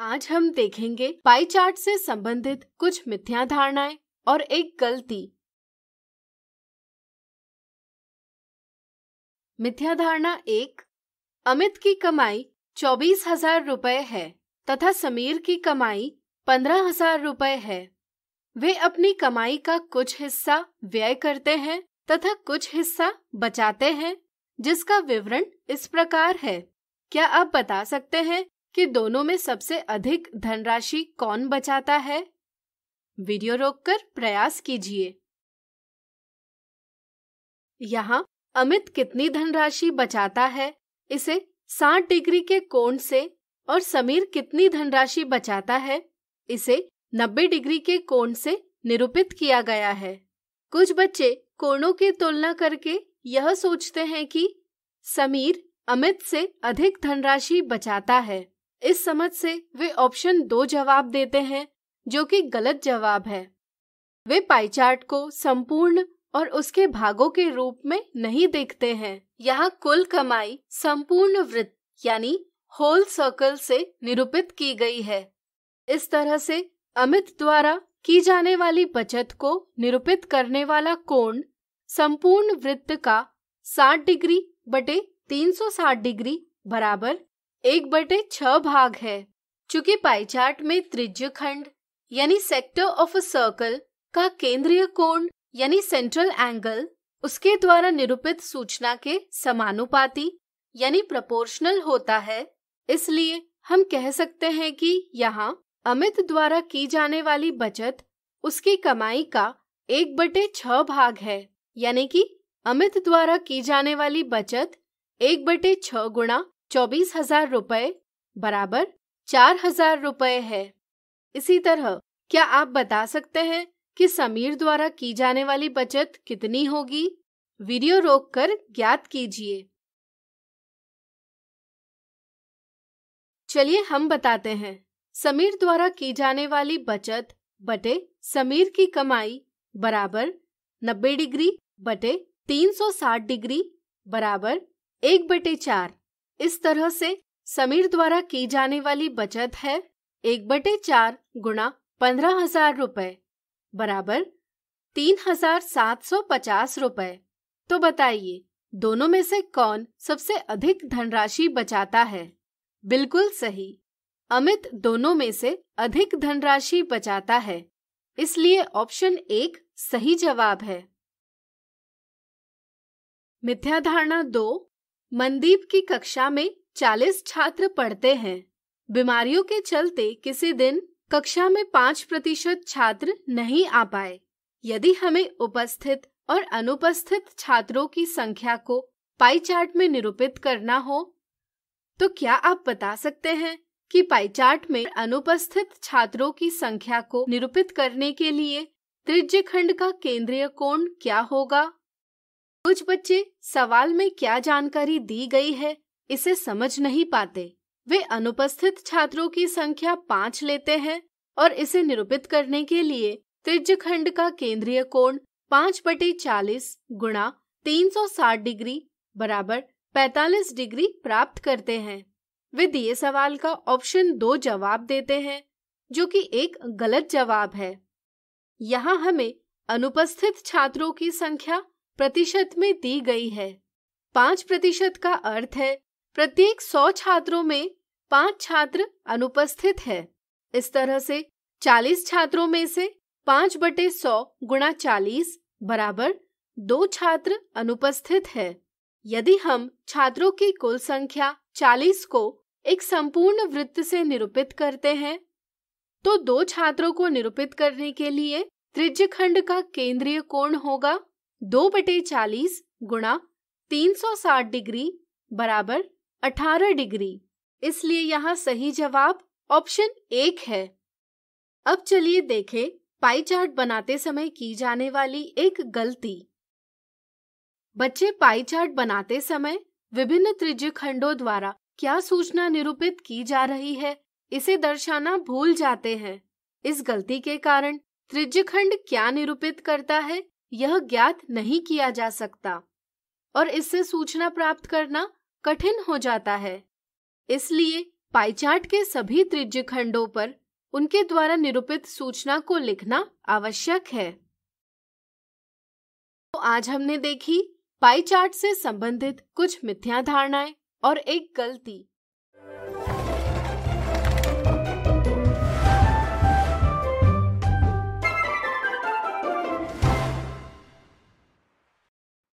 आज हम देखेंगे पाई चार्ट से संबंधित कुछ मिथ्या धारणाएं और एक गलती मिथ्या धारणा एक अमित की कमाई चौबीस हजार रुपए है तथा समीर की कमाई पंद्रह हजार रुपए है वे अपनी कमाई का कुछ हिस्सा व्यय करते हैं तथा कुछ हिस्सा बचाते हैं जिसका विवरण इस प्रकार है क्या आप बता सकते हैं कि दोनों में सबसे अधिक धनराशि कौन बचाता है वीडियो रोककर प्रयास कीजिए यहाँ अमित कितनी धनराशि बचाता है इसे 60 डिग्री के कोण से और समीर कितनी धनराशि बचाता है इसे 90 डिग्री के कोण से निरूपित किया गया है कुछ बच्चे कोणों की तुलना करके यह सोचते हैं कि समीर अमित से अधिक धनराशि बचाता है इस समझ से वे ऑप्शन दो जवाब देते हैं जो कि गलत जवाब है वे पाईचार्ट को संपूर्ण और उसके भागों के रूप में नहीं देखते हैं यहाँ कुल कमाई संपूर्ण वृत्त यानी होल सर्कल से निरूपित की गई है इस तरह से अमित द्वारा की जाने वाली बचत को निरूपित करने वाला कोण संपूर्ण वृत्त का 60 डिग्री बटे 360 डिग्री बराबर एक बटे छ भाग है चूंकि पाईचार्ट में त्रिज्य खंड यानी सेक्टर ऑफ अ सर्कल का केंद्रीय कोण यानी सेंट्रल एंगल उसके द्वारा निरूपित सूचना के समानुपाती यानी प्रपोर्शनल होता है इसलिए हम कह सकते हैं कि यहाँ अमित द्वारा की जाने वाली बचत उसकी कमाई का एक बटे छ भाग है यानी कि अमित द्वारा की जाने वाली बचत एक बटे छ गुणा चौबीस हजार रुपए बराबर चार हजार रुपए है इसी तरह क्या आप बता सकते हैं कि समीर द्वारा की जाने वाली बचत कितनी होगी वीडियो रोककर ज्ञात कीजिए चलिए हम बताते हैं समीर द्वारा की जाने वाली बचत बटे समीर की कमाई बराबर 90 डिग्री बटे 360 डिग्री बराबर एक बटे चार इस तरह से समीर द्वारा की जाने वाली बचत है एक बटे चार गुणा पंद्रह हजार रुपए बराबर तीन हजार सात सौ पचास रुपए तो बताइए दोनों में से कौन सबसे अधिक धनराशि बचाता है बिल्कुल सही अमित दोनों में से अधिक धनराशि बचाता है इसलिए ऑप्शन एक सही जवाब है मिथ्याधारणा दो मनदीप की कक्षा में चालीस छात्र पढ़ते हैं बीमारियों के चलते किसी दिन कक्षा में पाँच प्रतिशत छात्र नहीं आ पाए यदि हमें उपस्थित और अनुपस्थित छात्रों की संख्या को पाई चार्ट में निरूपित करना हो तो क्या आप बता सकते हैं कि पाई चार्ट में अनुपस्थित छात्रों की संख्या को निरूपित करने के लिए त्रिज्य खंड का केंद्रीय कोण क्या होगा कुछ बच्चे सवाल में क्या जानकारी दी गई है इसे समझ नहीं पाते वे अनुपस्थित छात्रों की संख्या पाँच लेते हैं और इसे निरूपित करने के लिए त्रिज्य खंड का केंद्रीय कोण पाँच बटे चालीस गुणा तीन सौ साठ डिग्री बराबर पैतालीस डिग्री प्राप्त करते हैं वे दिए सवाल का ऑप्शन दो जवाब देते हैं जो कि एक गलत जवाब है यहाँ हमें अनुपस्थित छात्रों की संख्या प्रतिशत में दी गई है पांच प्रतिशत का अर्थ है प्रत्येक सौ छात्रों में पांच छात्र अनुपस्थित है इस तरह से चालीस छात्रों में से पांच बटे सौ गुणा चालीस बराबर दो छात्र अनुपस्थित है यदि हम छात्रों की कुल संख्या चालीस को एक संपूर्ण वृत्त से निरूपित करते हैं तो दो छात्रों को निरूपित करने के लिए त्रिज्यखंड खंड का केंद्रीय कोण होगा दो बटे चालीस गुणा तीन सौ साठ डिग्री बराबर अठारह डिग्री इसलिए यहाँ सही जवाब ऑप्शन एक है अब चलिए देखें पाई चार्ट बनाते समय की जाने वाली एक गलती बच्चे पाई चार्ट बनाते समय विभिन्न त्रिज्य खंडों द्वारा क्या सूचना निरूपित की जा रही है इसे दर्शाना भूल जाते हैं इस गलती के कारण त्रिज्य खंड क्या निरूपित करता है यह ज्ञात नहीं किया जा सकता और इससे सूचना प्राप्त करना कठिन हो जाता है इसलिए पाईचार्ट के सभी त्रिज्य खंडों पर उनके द्वारा निरूपित सूचना को लिखना आवश्यक है तो आज हमने देखी पाईचार्ट से संबंधित कुछ मिथ्या धारणाएं और एक गलती